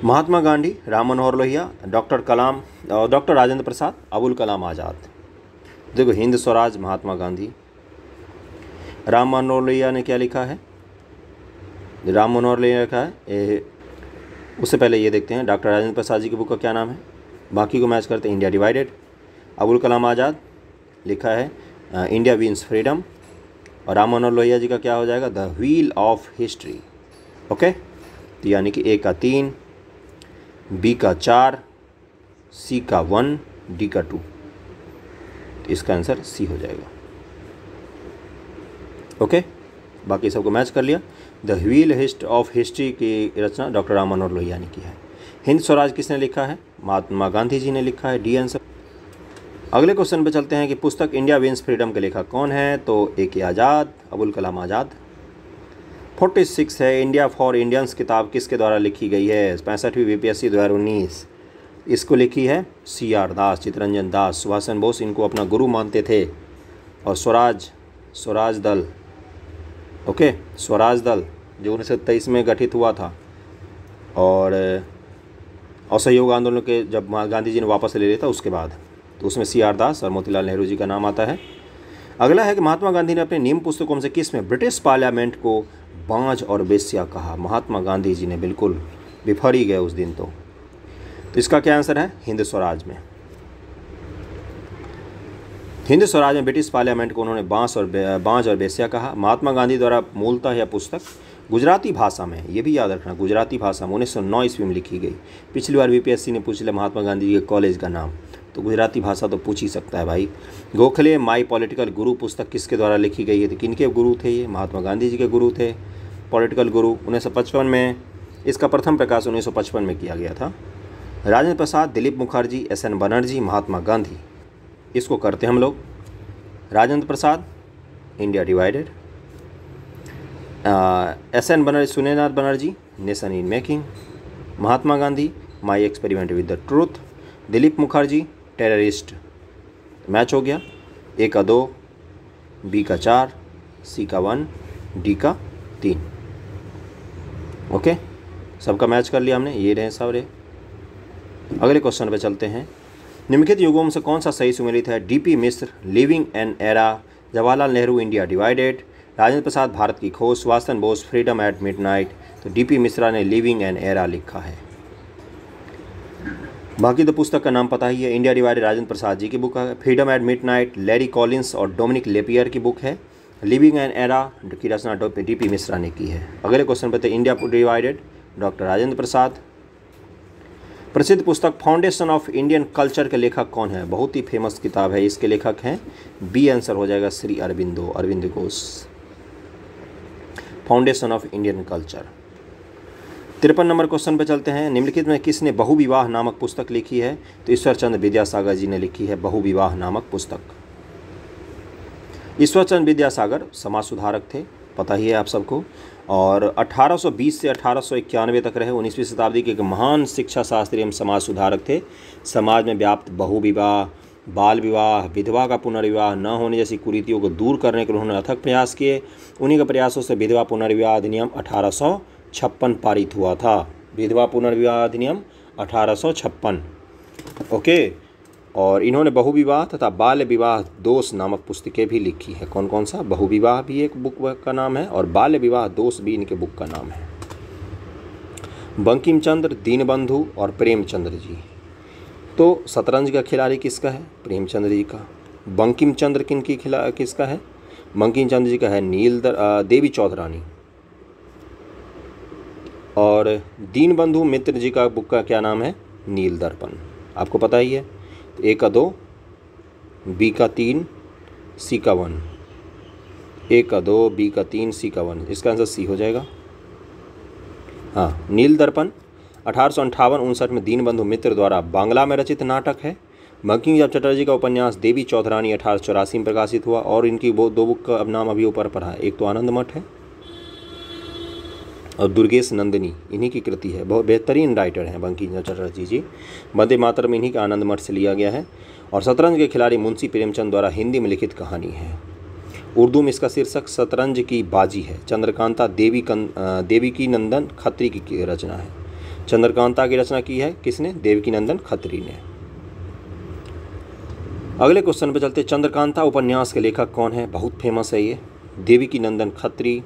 महात्मा गांधी राम मनोहर लोहिया डॉक्टर कलाम डॉक्टर राजेंद्र प्रसाद अबुल कलाम आज़ाद देखो हिंद स्वराज महात्मा गांधी राम मनोहर लोहिया ने क्या लिखा है राम मनोहर ले रखा है ए, उससे पहले ये देखते हैं डॉक्टर राजेंद्र प्रसाद जी की बुक का क्या नाम है बाकी को मैच करते हैं इंडिया डिवाइडेड अबुल कलाम आज़ाद लिखा है इंडिया विंस फ्रीडम और राम मनोहर लोहिया जी का क्या हो जाएगा the wheel of history okay तो यानी कि ए का तीन बी का चार सी का वन डी का टू तो इसका आंसर सी हो जाएगा ओके बाकी सबको मैच कर लिया the wheel hist of history की रचना डॉक्टर राम मनोहर लोहिया ने की है हिंद स्वराज किसने लिखा है महात्मा गांधी जी ने लिखा है डी आंसर अगले क्वेश्चन पर चलते हैं कि पुस्तक इंडिया विंस फ्रीडम के लेखक कौन है तो A K Azad Abul Kalam Azad forty six है इंडिया फॉर इंडियंस किताब किसके द्वारा लिखी गई है पैंसठवीं बी पी एस सी दो हज़ार उन्नीस इसको लिखी है सी आर दास चितरंजन दास सुभाष चंद्र बोस इनको अपना गुरु मानते थे और स्वराज स्वराज दल ओके स्वराज दल जो उन्नीस सौ तेईस में गठित हुआ था और असहयोग आंदोलन के जब गांधी जी ने वापस ले लिया था उसके बाद तो उसमें सी आर दास और मोतीलाल नेहरू जी का नाम आता है अगला है कि महात्मा गांधी ने अपने नीम पुस्तकों में से किस में ब्रिटिश पार्लियामेंट को बांझ और बेसिया कहा महात्मा गांधी जी ने बिल्कुल बिफर ही गए उस दिन तो तो इसका क्या आंसर है हिंद स्वराज में हिंद स्वराज में ब्रिटिश पार्लियामेंट को उन्होंने बांस और बांझ और बेसिया कहा महात्मा गांधी द्वारा मूलतः यह पुस्तक गुजराती भाषा में ये भी याद रखना गुजराती भाषा में उन्नीस सौ नौ ईस्वी में लिखी गई पिछली बार बीपीएससी ने पूछ लिया महात्मा गांधी के कॉलेज का नाम तो गुजराती भाषा तो पूछ ही सकता है भाई गोखले माई पॉलिटिकल गुरु पुस्तक किसके द्वारा लिखी गई है तो किन के गुरु थे ये महात्मा गांधी जी के गुरु थे पॉलिटिकल गुरु उन्नीस सौ पचपन में इसका प्रथम प्रकाश उन्नीस सौ पचपन में किया गया था राजेंद्र प्रसाद दिलीप मुखर्जी एस एन बनर्जी महात्मा गांधी इसको करते हम लोग Rajendra Prasad India divided S N Banerjee सुनेनाथ Banerjee nation in making Mahatma Gandhi my experiment with the truth Dilip Mukherjee terrorist match हो गया ए का दो बी का चार सी का वन डी का तीन ओके सबका मैच कर लिया हमने ये रहे सारे अगले क्वेश्चन पे चलते हैं निम्नलिखित युगों में से कौन सा सही सुमेलित है D P Mishra living an era Jawaharlal Nehru India divided Rajendra Prasad Bharat की खोज Subhash Chandra Bose freedom at midnight तो डीपी मिश्रा ने लिविंग एन एरा लिखा है बाकी तो पुस्तक का नाम पता ही है इंडिया डिवाइडेड राजेंद्र प्रसाद जी की बुक है freedom at midnight Larry Collins और डोमिनिक लेपियर की बुक है लिविंग एन एरा की रचना डी पी मिश्रा ने की है अगले क्वेश्चन पर थे India divided doctor Rajendra Prasad प्रसिद्ध पुस्तक फाउंडेशन ऑफ इंडियन कल्चर के लेखक कौन है बहुत ही फेमस किताब है इसके लेखक हैं बी आंसर हो जाएगा Shri Aurobindo Arvind Ghosh foundation of Indian culture तिरपन नंबर क्वेश्चन पर चलते हैं निम्नलिखित में किसने बहुविवाह नामक पुस्तक लिखी है तो चंद्र विद्यासागर जी ने लिखी है बहुविवाह नामक पुस्तक ईश्वरचंद्र विद्यासागर समाज सुधारक थे पता ही है आप सबको और 1820 से अठारह तक रहे उन्नीसवीं शताब्दी के एक महान शिक्षा शास्त्री एवं समाज सुधारक थे समाज में व्याप्त बहुविवाह बाल विवाह विधवा का पुनर्विवाह न होने जैसी कुरीतियों को दूर करने के उन्होंने अथक प्रयास किए उन्हीं के प्रयासों से विधवा पुनर्विवाह अधिनियम अठारह पारित हुआ था विधवा पुनर्विवाह अधिनियम अठारह ओके और इन्होंने बहुविवाह तथा बाल विवाह दोष नामक पुस्तकें भी लिखी है कौन कौन सा बहुविवाह भी एक बुक का नाम है और बाल विवाह दोष भी इनके बुक का नाम है बंकिम चंद्र दीनबंधु और प्रेमचंद्र जी तो शतरंज का खिलाड़ी किसका है प्रेमचंद्र जी का बंकिम चंद्र किन की खिला किसका है बंकिम चंद्र जी का है नील दर, आ, देवी चौधरानी और दीनबंधु मित्र जी का बुक का क्या नाम है नील दर्पण आपको पता ही है ए का दो बी का तीन सी का वन ए का दो बी का तीन सी का वन इसका आंसर सी हो जाएगा हाँ नील दर्पण अठारह सौ अंठावन उनसठ में दीनबंधु मित्र द्वारा बांग्ला में रचित नाटक है बंकिमचंद्र चटर्जी का उपन्यास देवी चौधरानी अठारह चौरासी में प्रकाशित हुआ और इनकी वो दो बुक का अब नाम अभी ऊपर पढ़ा है एक तो आनंद मठ है और दुर्गेश नंदिनी इन्हीं की कृति है बहुत बेहतरीन राइटर हैं बंकिम चटर्जी जी वंदे मातरम इन्हीं का आनंद मठ से लिया गया है और शतरंज के खिलाड़ी मुंशी प्रेमचंद द्वारा हिंदी में लिखित कहानी है उर्दू में इसका शीर्षक शतरंज की बाजी है चंद्रकांता देवी कं, देवी की नंदन खत्री की, रचना है चंद्रकांता की रचना की है किसने देवकी नंदन खत्री ने अगले क्वेश्चन पर चलते चंद्रकांता उपन्यास के लेखक कौन है बहुत फेमस है ये देवी की नंदन खत्री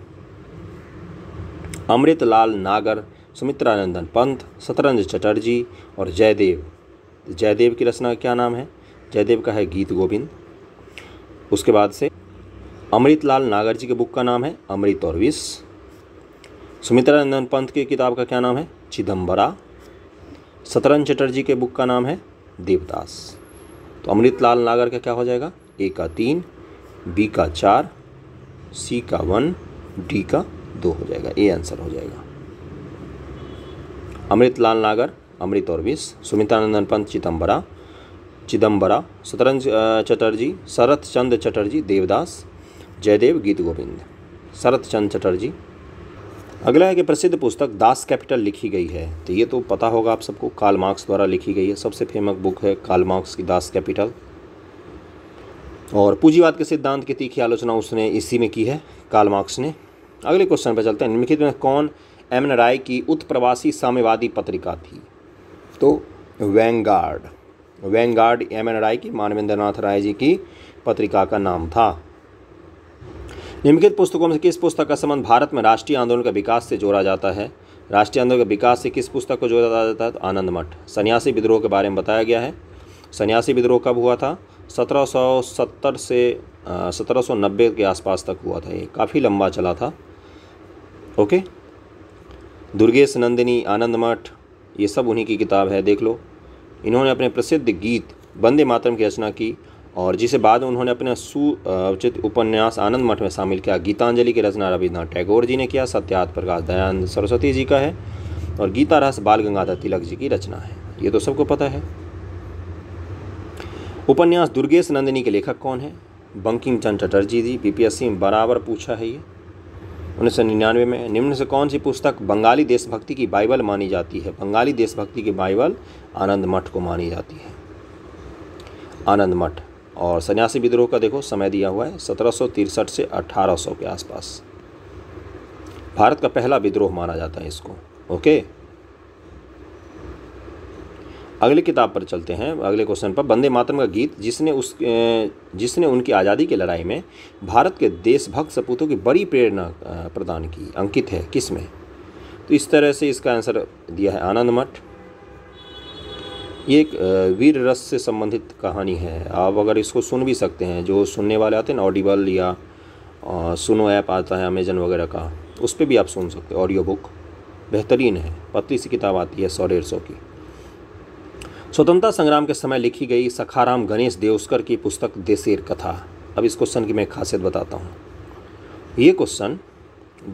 अमृतलाल नागर सुमित्रानंदन पंत शतरंज चटर्जी और जयदेव जयदेव की रचना क्या नाम है जयदेव का है गीत गोविंद उसके बाद से अमृतलाल नागर जी के बुक का नाम है अमृत और विष सुमित्रानंदन पंत की किताब का क्या नाम है चिदम्बरा शतरंज चटर्जी के बुक का नाम है देवदास तो अमृतलाल नागर का क्या हो जाएगा ए का तीन बी का चार सी का वन डी का दो हो जाएगा ए आंसर हो जाएगा अमृत लाल नागर अमृत और विष सुमितानंदन पंत चिदम्बरा चिदम्बरा शतरंज चटर्जी शरत चंद चटर्जी देवदास जयदेव गीत गोविंद शरत चंद चटर्जी अगला है कि प्रसिद्ध पुस्तक दास कैपिटल लिखी गई है तो ये तो पता होगा आप सबको काल मार्क्स द्वारा लिखी गई है सबसे फेमस बुक है काल मार्क्स की दास कैपिटल और पूंजीवाद के सिद्धांत की तीखी आलोचना उसने इसी में की है काल मार्क्स ने अगले क्वेश्चन पर चलते हैं निम्नलिखित में कौन एम राय की उत्प्रवासी साम्यवादी पत्रिका थी तो vanguard vanguard M N Roy की मानवेंद्र नाथ राय जी की पत्रिका का नाम था निम्नलिखित पुस्तकों में किस पुस्तक का संबंध भारत में राष्ट्रीय आंदोलन के विकास से जोड़ा जाता है राष्ट्रीय आंदोलन के विकास से किस पुस्तक को जोड़ा जाता है तो आनंद मठ सन्यासी विद्रोह के बारे में बताया गया है सन्यासी विद्रोह कब हुआ था 1770 से आ, 1790 के आसपास तक हुआ था ये काफ़ी लंबा चला था ओके दुर्गेश नंदिनी आनंद मठ ये सब उन्हीं की किताब है देख लो इन्होंने अपने प्रसिद्ध गीत वंदे मातरम की रचना की और जिसे बाद में उन्होंने अपने सुचित उपन्यास आनंद मठ में शामिल किया गीतांजलि की रचना रविन्द्रनाथ टैगोर जी ने किया सत्यात प्रकाश दयानंद सरस्वती जी का है और गीता रस बाल गंगाधर तिलक जी की रचना है ये तो सबको पता है उपन्यास दुर्गेश नंदिनी के लेखक कौन है बंकिम चंद चटर्जी जी पीपीएससी में बराबर पूछा है ये उन्नीस सौ निन्यानवे में निम्न से कौन सी पुस्तक बंगाली देशभक्ति की बाइबल मानी जाती है बंगाली देशभक्ति की बाइबल आनंद मठ को मानी जाती है आनंद मठ और सन्यासी विद्रोह का देखो समय दिया हुआ है सत्रह से अठारह के आसपास भारत का पहला विद्रोह माना जाता है इसको ओके अगले किताब पर चलते हैं अगले क्वेश्चन पर वंदे मातरम का गीत जिसने उस जिसने उनकी आज़ादी की लड़ाई में भारत के देशभक्त सपूतों की बड़ी प्रेरणा प्रदान की अंकित है किस में तो इस तरह से इसका आंसर दिया है आनंद मठ ये एक वीर रस से संबंधित कहानी है आप अगर इसको सुन भी सकते हैं जो सुनने वाले आते हैं ना ऑडिबल या सुनो ऐप आता है अमेजन वगैरह का उस पर भी आप सुन सकते हैं ऑडियो बुक बेहतरीन है पतली सी किताब आती है सौ डेढ़ सौ की स्वतंत्रता संग्राम के समय लिखी गई सखाराम गणेश देवस्कर की पुस्तक देसेर कथा अब इस क्वेश्चन की मैं खासियत बताता हूँ ये क्वेश्चन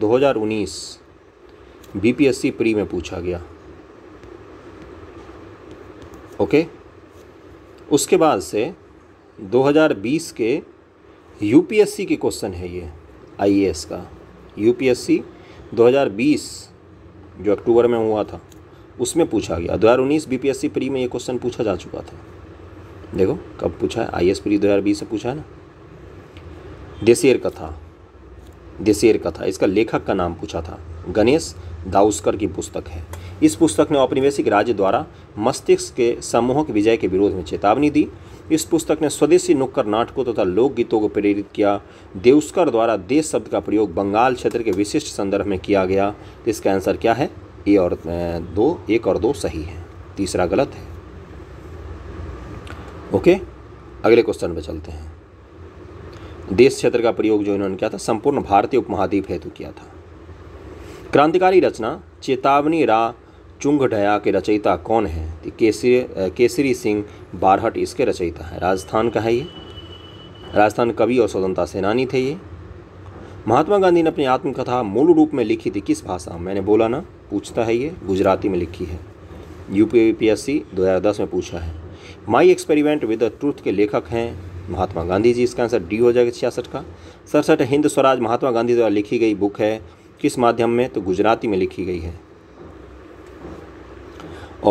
2019 बीपीएससी प्री में पूछा गया ओके उसके बाद से 2020 के यूपीएससी के क्वेश्चन है ये आईएएस का यूपीएससी 2020 जो अक्टूबर में हुआ था उसमें पूछा गया दो हज़ार उन्नीस बी प्री में ये क्वेश्चन पूछा जा चुका था देखो कब पूछा है आई एस प्री दो हज़ार बीस से पूछा है ना देसेर कथा देसेर कथा इसका लेखक का नाम पूछा था गणेश दाउस्कर की पुस्तक है इस पुस्तक ने औपनिवेशिक राज्य द्वारा मस्तिष्क के समूहों के विजय के विरोध में चेतावनी दी इस पुस्तक ने स्वदेशी नुक्कड़ नाटकों तथा तो लोकगीतों को प्रेरित किया देवस्कर द्वारा देश शब्द का प्रयोग बंगाल क्षेत्र के विशिष्ट संदर्भ में किया गया तो इसका आंसर क्या है ए और दो एक और दो सही है तीसरा गलत है ओके अगले क्वेश्चन पे चलते हैं देश क्षेत्र का प्रयोग जो इन्होंने किया था संपूर्ण भारतीय उपमहाद्वीप हेतु किया था क्रांतिकारी रचना चेतावनी रा चुंगढया के रचयिता कौन है केसरी केसरी सिंह बारहट इसके रचयिता है राजस्थान का है ये राजस्थान कवि और स्वतंत्रता सेनानी थे ये महात्मा गांधी ने अपनी आत्मकथा मूल रूप में लिखी थी किस भाषा में मैंने बोला ना पूछता है ये गुजराती में लिखी है यू पी एस में पूछा है my experiment with the truth के लेखक हैं महात्मा गांधी जी इसका आंसर डी हो जाएगा छियासठ का सड़सठ हिंद स्वराज महात्मा गांधी द्वारा लिखी गई बुक है किस माध्यम में तो गुजराती में लिखी गई है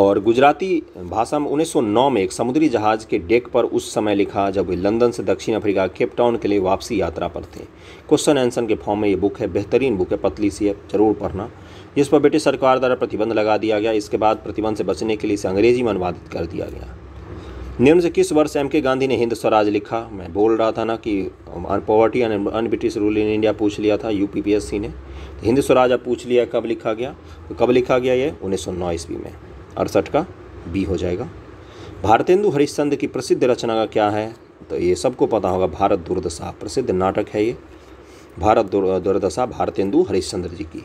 और गुजराती भाषा में 1909 में एक समुद्री जहाज़ के डेक पर उस समय लिखा जब वे लंदन से दक्षिण अफ्रीका केपटाउन के लिए वापसी यात्रा पर थे क्वेश्चन आंसर के फॉर्म में ये बुक है बेहतरीन बुक है पतली सी है जरूर पढ़ना जिस पर ब्रिटिश सरकार द्वारा प्रतिबंध लगा दिया गया इसके बाद प्रतिबंध से बचने के लिए इसे अंग्रेजी में अनुवादित कर दिया गया निम्न से किस वर्ष एम के गांधी ने हिंद स्वराज लिखा मैं बोल रहा था ना कि poverty and un British rule in India पूछ लिया था यू पी ने तो हिंद स्वराज अब पूछ लिया कब लिखा गया तो कब लिखा गया ये उन्नीस सौ ईस्वी में अड़सठ का बी हो जाएगा भारतेंदु हरिश्चंद्र की प्रसिद्ध रचना का क्या है तो ये सबको पता होगा भारत दुर्दशा प्रसिद्ध नाटक है ये भारत दुर्दशा भारतेंदु हरिश्चंद्र जी की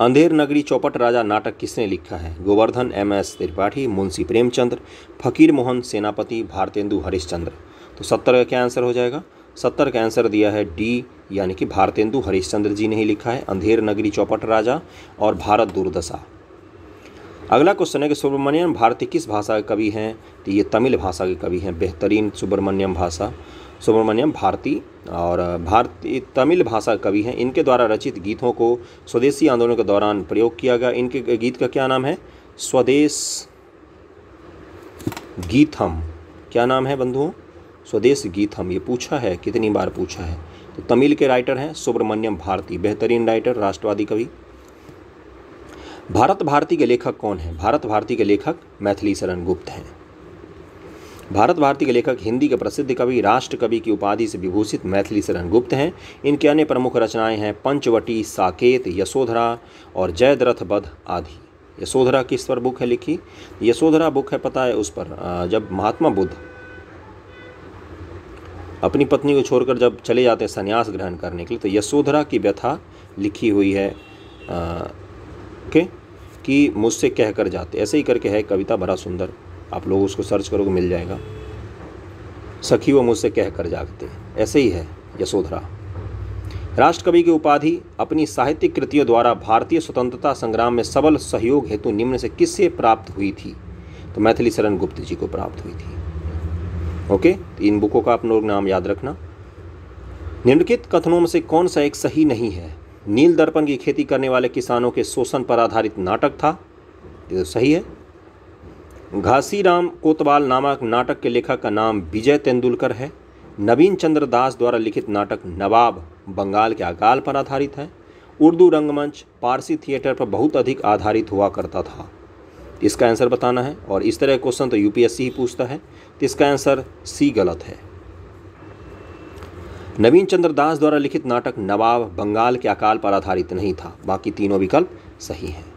अंधेर नगरी चौपट राजा नाटक किसने लिखा है गोवर्धन एम एस त्रिपाठी मुंशी प्रेमचंद्र फकीर मोहन सेनापति भारतेंदु हरिश्चंद्र तो सत्तर का क्या आंसर हो जाएगा सत्तर का आंसर दिया है डी यानी कि भारतेंदु हरिश्चंद्र जी ने ही लिखा है अंधेर नगरी चौपट राजा और भारत दुर्दशा अगला क्वेश्चन है कि सुब्रमण्यम भारती किस भाषा के कवि हैं तो ये तमिल भाषा के कवि हैं बेहतरीन सुब्रमण्यम भाषा सुब्रमण्यम भारती और भारतीय तमिल भाषा कवि हैं इनके द्वारा रचित गीतों को स्वदेशी आंदोलन के दौरान प्रयोग किया गया इनके गीत का क्या नाम है स्वदेश गीतम क्या नाम है बंधुओं स्वदेश गीतम ये पूछा है कितनी बार पूछा है तो तमिल के राइटर हैं सुब्रमण्यम भारती बेहतरीन राइटर राष्ट्रवादी कवि भारत भारती के लेखक कौन हैं भारत भारती के लेखक मैथिली शरण गुप्त हैं भारत भारती के लेखक हिंदी के प्रसिद्ध कवि राष्ट्र कवि की उपाधि से विभूषित मैथिली शरण गुप्त हैं इनकी अन्य प्रमुख रचनाएं हैं पंचवटी साकेत यशोधरा और जयद्रथ बध आदि यशोधरा किस पर बुक है लिखी यशोधरा बुक है पता है उस पर जब महात्मा बुद्ध अपनी पत्नी को छोड़कर जब चले जाते हैं संन्यास ग्रहण करने के लिए तो यशोधरा की व्यथा लिखी हुई है के कि मुझसे कह कर जाते ऐसे ही करके है कविता बड़ा सुंदर आप लोग उसको सर्च करोगे मिल जाएगा सखी व मुझसे कह कर जागते ऐसे ही है यशोधरा राष्ट्रकवि की उपाधि अपनी साहित्यिक कृतियों द्वारा भारतीय स्वतंत्रता संग्राम में सबल सहयोग हेतु निम्न से किससे प्राप्त हुई थी तो मैथिली शरण गुप्त जी को प्राप्त हुई थी ओके तो इन बुकों का अपन लोग नाम याद रखना निम्नलिखित कथनों में से कौन सा एक सही नहीं है नील दर्पण की खेती करने वाले किसानों के शोषण पर आधारित नाटक था ये तो सही है घासीराम कोतवाल नामक नाटक के लेखक का नाम विजय तेंदुलकर है नवीन चंद्र दास द्वारा लिखित नाटक नवाब बंगाल के अकाल पर आधारित है उर्दू रंगमंच पारसी थिएटर पर बहुत अधिक आधारित हुआ करता था इसका आंसर बताना है और इस तरह क्वेश्चन तो यूपीएससी ही पूछता है तो इसका आंसर सी गलत है नवीन चंद्र दास द्वारा लिखित नाटक नवाब बंगाल के अकाल पर आधारित नहीं था बाकी तीनों विकल्प सही हैं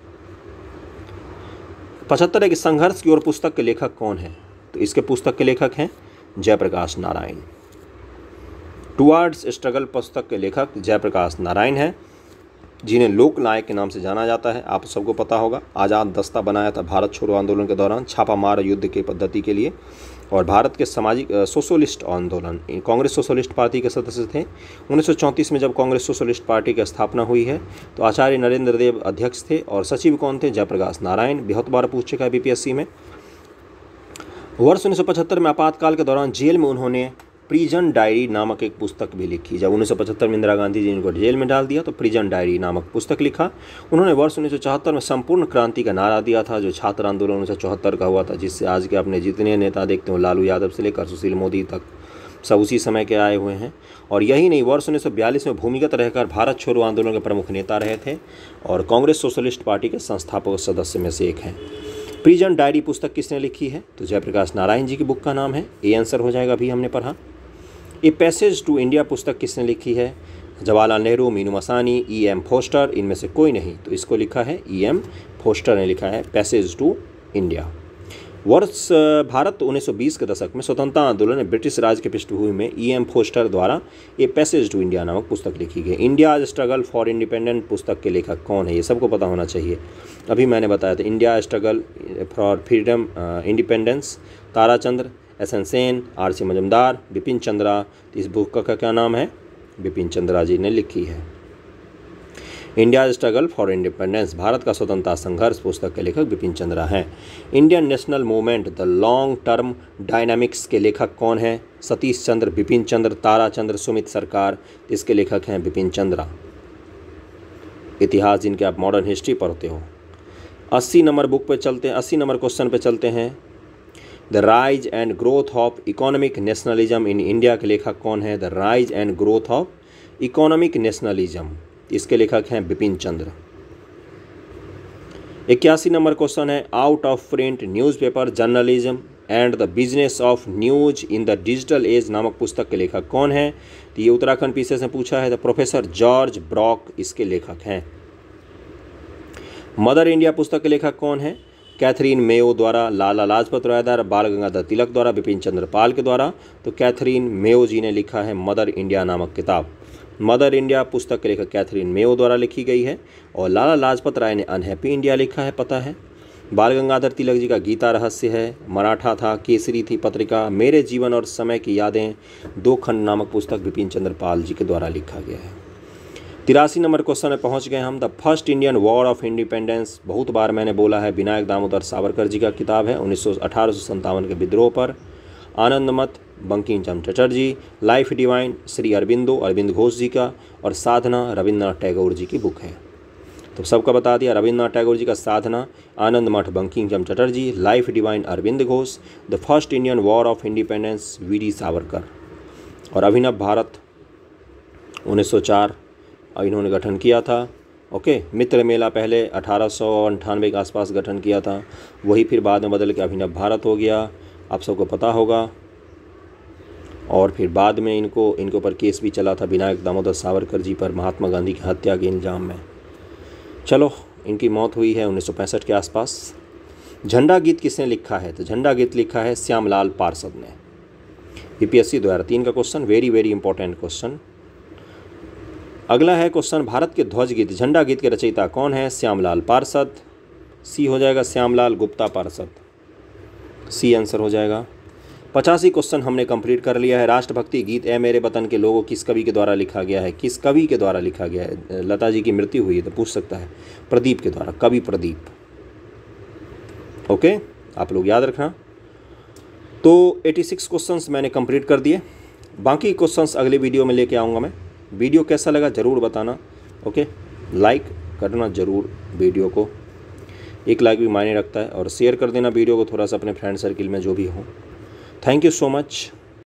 पचहत्तर एक संघर्ष की ओर पुस्तक के लेखक कौन है तो इसके पुस्तक के लेखक हैं जयप्रकाश नारायण टुअर्ड्स स्ट्रगल पुस्तक के लेखक जयप्रकाश नारायण हैं जिन्हें लोक नायक के नाम से जाना जाता है आप सबको पता होगा आज़ाद दस्ता बनाया था भारत छोड़ो आंदोलन के दौरान छापामार युद्ध की पद्धति के लिए और भारत के सामाजिक सोशलिस्ट आंदोलन कांग्रेस सोशलिस्ट पार्टी के सदस्य थे उन्नीस में जब कांग्रेस सोशलिस्ट पार्टी की स्थापना हुई है तो आचार्य नरेंद्र देव अध्यक्ष थे और सचिव कौन थे जयप्रकाश नारायण बहुत बार पूछ चुका है बीपीएससी में वर्ष 1975 में आपातकाल के दौरान जेल में उन्होंने प्रिजन डायरी नामक एक पुस्तक भी लिखी जब उन्नीस में इंदिरा गांधी जी इनको जेल में डाल दिया तो प्रिजन डायरी नामक पुस्तक लिखा उन्होंने वर्ष उन्नीस में संपूर्ण क्रांति का नारा दिया था जो छात्र आंदोलन उन्नीस का हुआ था जिससे आज के अपने जितने नेता देखते हो लालू यादव से लेकर सुशील मोदी तक सब उसी समय के आए हुए हैं और यही नहीं वर्ष उन्नीस में भूमिगत रहकर भारत छोड़ो आंदोलन के प्रमुख नेता रहे थे और कांग्रेस सोशलिस्ट पार्टी के संस्थापक सदस्य में से एक हैं प्रिजन डायरी पुस्तक किसने लिखी है तो जयप्रकाश नारायण जी की बुक का नाम है ये आंसर हो जाएगा अभी हमने पढ़ा ए पैसेज टू इंडिया पुस्तक किसने लिखी है Jawaharlal Nehru Minoo Masani E M Forster इनमें से कोई नहीं तो इसको लिखा है ई एम फोस्टर ने लिखा है पैसेज टू इंडिया वर्ष भारत 1920 के दशक में स्वतंत्रता आंदोलन ब्रिटिश राज के पृष्ठभूमि में ई एम फोस्टर द्वारा ए पैसेज टू इंडिया नामक पुस्तक लिखी गई इंडिया स्ट्रगल फॉर इंडिपेंडेंट पुस्तक के लेखक कौन है ये सबको पता होना चाहिए अभी मैंने बताया था India struggle for freedom independence Tarachandra S N Sen R C Majumdar Bipin Chandra तो इस बुक का क्या नाम है बिपिन चंद्रा जी ने लिखी है India struggle for independence Bharat का स्वतंत्रता संघर्ष पुस्तक के लेखक बिपिन चंद्रा हैं Indian national movement the long term dynamics के लेखक कौन हैं सतीश चंद्र बिपिन चंद्र तारा चंद्र सुमित सरकार इसके लेखक हैं बिपिन चंद्रा इतिहास जिनके आप मॉडर्न हिस्ट्री पढ़ते हो अस्सी नंबर बुक पे चलते हैं अस्सी नंबर क्वेश्चन पे चलते हैं the rise and growth of economic nationalism in India के लेखक कौन है the rise and growth of economic nationalism इसके लेखक हैं बिपिन चंद्र इक्यासी नंबर क्वेश्चन है out of print newspaper journalism and the business of news in the digital age नामक पुस्तक के लेखक कौन है तो ये उत्तराखंड पीसेस ने पूछा है द तो प्रोफेसर जॉर्ज ब्रॉक इसके लेखक हैं मदर इंडिया पुस्तक के लेखक कौन है कैथरीन मेयो द्वारा लाला लाजपत राय द्वारा बाल गंगाधर तिलक द्वारा बिपिन चंद्र पाल के द्वारा तो कैथरीन मेयो जी ने लिखा है मदर इंडिया नामक किताब मदर इंडिया पुस्तक के लेखक कैथरीन मेयो द्वारा लिखी गई है और लाला लाजपत राय ने अनहैप्पी इंडिया लिखा है पता है बाल गंगाधर तिलक जी का गीता रहस्य है मराठा था केसरी थी पत्रिका मेरे जीवन और समय की यादें दो खंड नामक पुस्तक बिपिन चंद्र पाल जी के द्वारा लिखा गया है तिरासी नंबर क्वेश्चन में पहुंच गए हम the first Indian war of independence बहुत बार मैंने बोला है विनायक दामोदर सावरकर जी का किताब है उन्नीस सौ के विद्रोह पर आनंद मत बंकिम चंद चटर्जी लाइफ डिवाइन श्री अरविंदो अरविंद घोष जी का और साधना रविन्द्रनाथ टैगोर जी की बुक है तो सबका बता दिया रविन्द्रनाथ टैगोर जी का Sadhana Anand Math Bankim Chand Chatterjee life divine Arvind Ghosh the first Indian war of independence V D Savarkar और अभिनव भारत 1904 इन्होंने गठन किया था ओके मित्र मेला पहले अठारह के आसपास गठन किया था वही फिर बाद में बदल के अभिनव भारत हो गया आप सबको पता होगा और फिर बाद में इनको इनके ऊपर केस भी चला था विनायक दामोदर सावरकर जी पर महात्मा गांधी की हत्या के इल्ज़ाम में चलो इनकी मौत हुई है उन्नीस के आसपास झंडा गीत किसने लिखा है तो झंडा गीत लिखा है श्यामलाल पार्षद ने यूपीएससी 2003 का question very very important question अगला है क्वेश्चन भारत के ध्वज गीत झंडा गीत के रचयिता कौन है श्यामलाल पार्षद सी हो जाएगा श्यामलाल गुप्ता पार्षद सी आंसर हो जाएगा पचासी क्वेश्चन हमने कंप्लीट कर लिया है राष्ट्रभक्ति गीत ए मेरे वतन के लोगों किस कवि के द्वारा लिखा गया है किस कवि के द्वारा लिखा गया है लता जी की मृत्यु हुई है तो पूछ सकता है प्रदीप के द्वारा कवि प्रदीप ओके आप लोग याद रखना तो 86 क्वेश्चंस मैंने कंप्लीट कर दिए बाकी क्वेश्चंस अगले वीडियो में लेके आऊँगा मैं वीडियो कैसा लगा ज़रूर बताना ओके लाइक करना ज़रूर वीडियो को एक लाइक भी मायने रखता है और शेयर कर देना वीडियो को थोड़ा सा अपने फ्रेंड सर्किल में जो भी हो थैंक यू सो मच